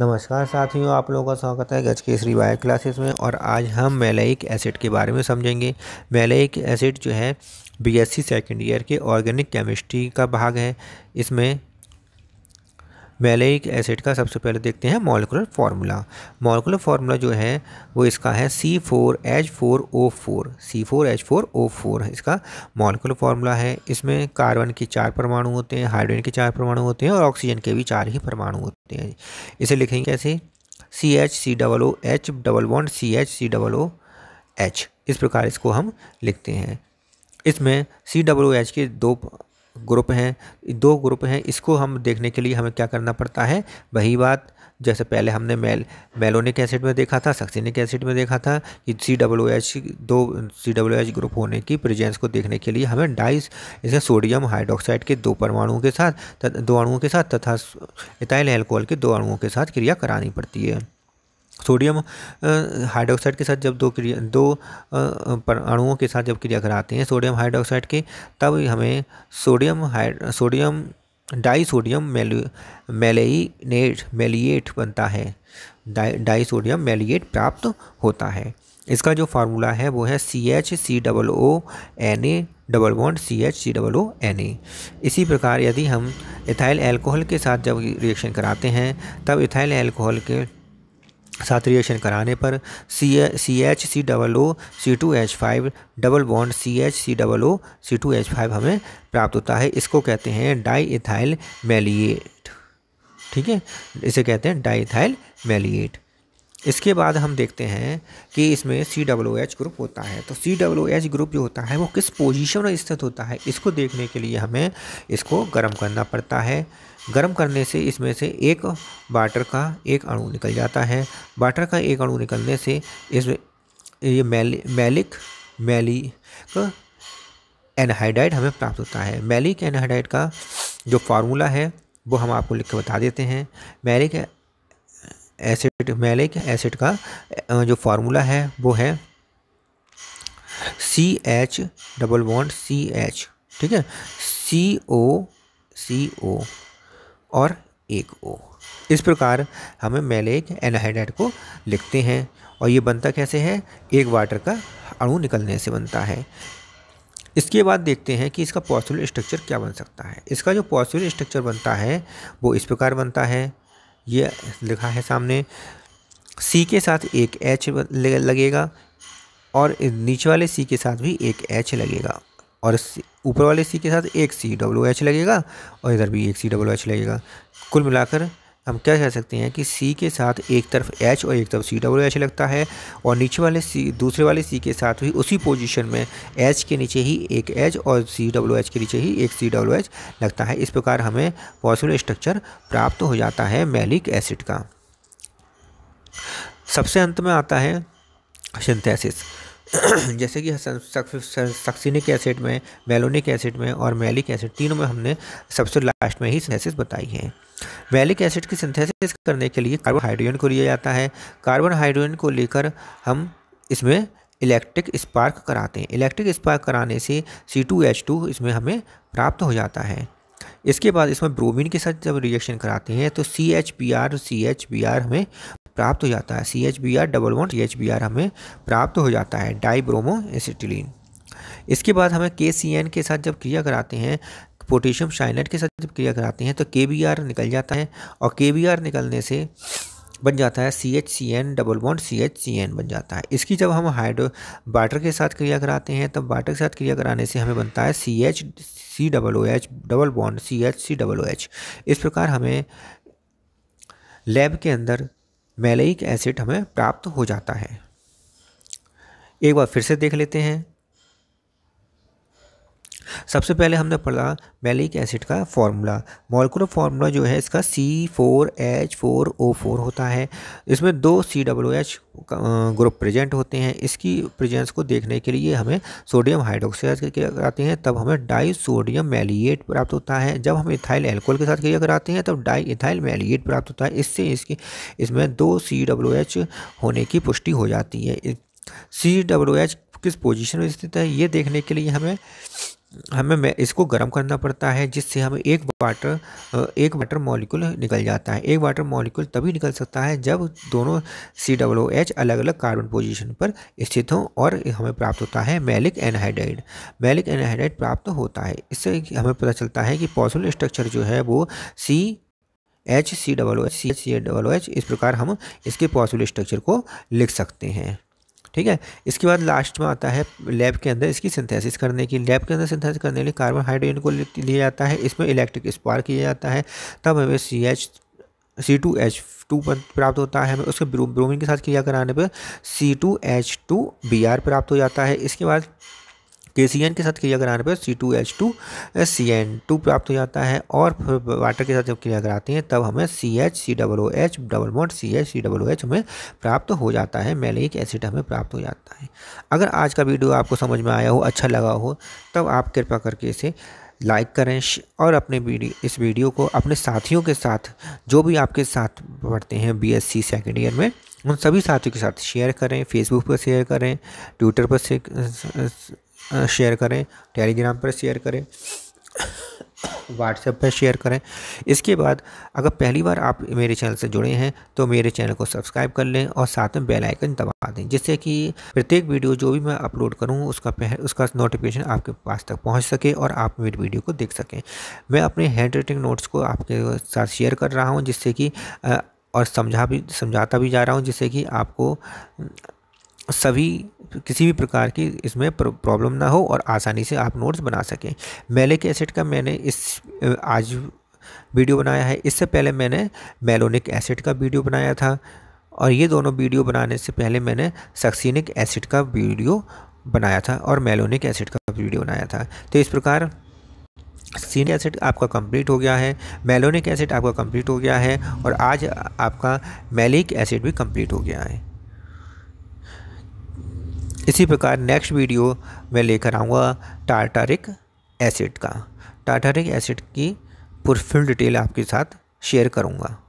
नमस्कार साथियों आप लोगों का स्वागत है गज केसरी बायो क्लासेस में और आज हम मेलाइक एसिड के बारे में समझेंगे मेलाइक एसिड जो है बीएससी सेकंड ईयर के ऑर्गेनिक केमिस्ट्री का भाग है इसमें मेलेक एसिड का सबसे पहले देखते हैं मॉलिकुलर फार्मूला मॉलिकुलर फार्मूला जो है वो इसका है C four H four O four C four H four O four इसका मॉलिकुलर फार्मूला है इसमें कार्बन के चार परमाणु होते हैं हाइड्रोजन के चार परमाणु होते हैं और ऑक्सीजन के भी चार ही परमाणु होते हैं इसे लिखेंगे कैसे C H C double O H double one C H C double O H इस प्रकार इसको हम लिखते हैं इसमें सी डब्ल्यू एच के दो ग्रुप हैं दो ग्रुप हैं इसको हम देखने के लिए हमें क्या करना पड़ता है वही बात जैसे पहले हमने मेल मेलोनिक एसिड में देखा था सक्सिनिक एसिड में देखा था कि सी डब्ल्यू एच दो सी डब्ल्यू एच ग्रुप होने की प्रेजेंस को देखने के लिए हमें डाइस इसे सोडियम हाइड्रोक्साइड के दो परमाणुओं के साथ दो अणुओं के साथ तथा इथाइल एल्कोहल के दो अणुओं के साथ क्रिया करानी पड़ती है सोडियम हाइड्रोक्साइड के साथ जब दो क्रिया दो अणुओं के साथ जब क्रिया कराते हैं सोडियम हाइड्रोक्साइड के तब हमें सोडियम हाइड सोडियम डाई सोडियम मेल मेलिएट बनता है डाई डाई सोडियम मेलिएट प्राप्त होता है इसका जो फार्मूला है वो है C H C double O N A double bond C H C double O N A इसी प्रकार यदि हम इथाइल एल्कोहल के साथ जब रिएक्शन कराते हैं तब इथाइल एल्कोहल के साथ रिएक्शन कराने पर C C H C double O C two H five double bond C H C double O C two H five हमें प्राप्त होता है इसको कहते हैं डाई इथाइल मेलिएट ठीक है इसे कहते हैं डाई इथाइल मेलिएट इसके बाद हम देखते हैं कि इसमें सी डब्ल्यू एच ग्रुप होता है तो सी डब्ल्यू एच ग्रुप जो होता है वो किस पोजीशन में स्थित होता है इसको देखने के लिए हमें इसको गर्म करना पड़ता है गर्म करने से इसमें से एक वाटर का एक अणु निकल जाता है वाटर का एक अणु निकलने से इस ये मैली मैलिक मैलिक एनहाइड्राइड हमें प्राप्त होता है मैलिक एनहाइड्राइड का जो फार्मूला है वो हम आपको लिख के बता देते हैं मैलिक एसिड मैलिक एसिड का जो फार्मूला है वो है C H double bond C H ठीक है सी ओ सी ओ और एक ओ इस प्रकार हमें मैलिक एनाहाइड्राइड को लिखते हैं और ये बनता कैसे है एक वाटर का अणु निकलने से बनता है इसके बाद देखते हैं कि इसका पॉसिबल स्ट्रक्चर क्या बन सकता है इसका जो पॉसिबल स्ट्रक्चर बनता है वो इस प्रकार बनता है ये लिखा है सामने सी के साथ एक एच लगेगा और नीचे वाले सी के साथ भी एक एच लगेगा और ऊपर वाले सी के साथ एक सी डब्ल्यू एच लगेगा और इधर भी एक सी डब्ल्यू एच लगेगा कुल मिलाकर हम क्या कह सकते हैं कि सी के साथ एक तरफ एच और एक तरफ सी डब्ल्यू एच लगता है और नीचे वाले सी दूसरे वाले सी के साथ भी उसी पोजीशन में एच के नीचे ही एक एच और सी डब्ल्यू एच के नीचे ही एक सी डब्ल्यू एच लगता है इस प्रकार हमें पॉसिबल स्ट्रक्चर प्राप्त हो जाता है मैलिक एसिड का सबसे अंत में आता है सिंथेसिस जैसे कि सक्सिनिक एसिड में मेलोनिक एसिड में और मैलिक एसिड तीनों में हमने सबसे लास्ट में ही सिंथेसिस बताई है वैलिक एसिड की सिंथेसिस करने के लिए कार्बन हाइड्रोजन को लिया जाता है कार्बन हाइड्रोजन को लेकर हम इसमें इलेक्ट्रिक स्पार्क कराते हैं इलेक्ट्रिक स्पार्क कराने से सी टू एच टू इसमें हमें प्राप्त हो जाता है इसके बाद इसमें ब्रोमीन के साथ जब रिएक्शन कराते हैं तो C H P R C H B R हमें प्राप्त हो जाता है C H B R double one C H B R हमें प्राप्त हो जाता है ब्रोमो एसिटिलीन इसके बाद हमें के सी एन के साथ जब क्रिया कराते हैं पोटेशियम शाइनाइट के साथ जब क्रिया कराते हैं तो के निकल जाता है और के निकलने से बन जाता है C H C N double bond C H C N बन जाता है इसकी जब हम हाइड्रो वाटर के साथ क्रिया कराते हैं तब वाटर के साथ क्रिया कराने से हमें बनता है C H C double O H double bond C H C double O H इस प्रकार हमें लैब के अंदर मेलइक एसिड हमें प्राप्त हो जाता है एक बार फिर से देख लेते हैं सबसे पहले हमने पढ़ा मैलिक एसिड का फार्मूला मॉलिकुलर फार्मूला जो है इसका C four H four O four होता है इसमें दो C W H group present होते हैं इसकी प्रेजेंस को देखने के लिए हमें सोडियम हाइड्रोक्साइड की क्रिया कराते हैं तब हमें डाई सोडियम मैलिएट प्राप्त होता है जब हम इथाइल एल्कोहल के साथ क्रिया कराते हैं तब डाई इथाइल मैलिएट प्राप्त होता है इससे इसकी इसमें दो सी डब्ल्यू एच होने की पुष्टि हो जाती है सी डब्ल्यू एच किस पोजिशन में स्थित है ये देखने के लिए हमें हमें इसको गर्म करना पड़ता है जिससे हमें एक वाटर एक वाटर मॉलिक्यूल निकल जाता है एक वाटर मॉलिक्यूल तभी निकल सकता है जब दोनों सी डब्लो एच अलग अलग कार्बन पोजीशन पर स्थित हों और हमें प्राप्त होता है मैलिक एनहाइड्राइड मैलिक एनहाइड्राइड प्राप्त होता है इससे हमें पता चलता है कि पॉसिबल स्ट्रक्चर जो है वो C H C W H C H C W H इस प्रकार हम इसके पॉसिबल स्ट्रक्चर को लिख सकते हैं ठीक है इसके बाद लास्ट में आता है लैब के अंदर इसकी सिंथेसिस करने की लैब के अंदर सिंथेसिस करने के लिए कार्बन हाइड्रोजन को लिया जाता है इसमें इलेक्ट्रिक स्पार्क किया जाता है तब हमें C H C two H two प्राप्त होता है हमें उसके ब्रोमिन के साथ क्रिया कराने पर C two H two B R प्राप्त हो जाता है इसके बाद के सी एन के साथ क्रिया कराने पर C two H two C N two प्राप्त हो जाता है और फिर वाटर के साथ जब क्रिया कराते हैं तब हमें C H C double O H double मोट C H C double O H हमें प्राप्त हो जाता है मैलिक एसिड हमें प्राप्त हो जाता है अगर आज का वीडियो आपको समझ में आया हो अच्छा लगा हो तब आप कृपा करके इसे लाइक करें और अपने वीडियो इस वीडियो को अपने साथियों के साथ जो भी आपके साथ पढ़ते हैं बीएससी सेकेंड ईयर में उन सभी साथियों के साथ शेयर करें फेसबुक पर शेयर करें ट्विटर पर शेयर करें टेलीग्राम पर शेयर करें व्हाट्सएप पर शेयर करें इसके बाद अगर पहली बार आप मेरे चैनल से जुड़े हैं तो मेरे चैनल को सब्सक्राइब कर लें और साथ में बेल आइकन दबा दें जिससे कि प्रत्येक वीडियो जो भी मैं अपलोड करूं उसका पह, उसका नोटिफिकेशन आपके पास तक पहुंच सके और आप मेरी वीडियो को देख सकें मैं अपने हैंड राइटिंग नोट्स को आपके साथ शेयर कर रहा हूँ जिससे कि और समझा भी समझाता भी जा रहा हूँ जिससे कि आपको सभी किसी भी प्रकार की इसमें प्रॉब्लम ना हो और आसानी से आप नोट्स बना सकें मेलिक एसिड का मैंने इस आज वीडियो बनाया है इससे पहले मैंने मेलोनिक एसिड का वीडियो बनाया था और ये दोनों वीडियो बनाने से पहले मैंने सक्सिनिक एसिड का वीडियो बनाया था और मेलोनिक एसिड का वीडियो बनाया था तो इस प्रकार सीनिक एसिड आपका कंप्लीट हो गया है मेलोनिक एसिड आपका कंप्लीट हो गया है और आज आपका मेलिक एसिड भी कंप्लीट हो गया है इसी प्रकार नेक्स्ट वीडियो मैं लेकर आऊँगा टार्टारिक एसिड का टार्टारिक एसिड की पुरफुल डिटेल आपके साथ शेयर करूँगा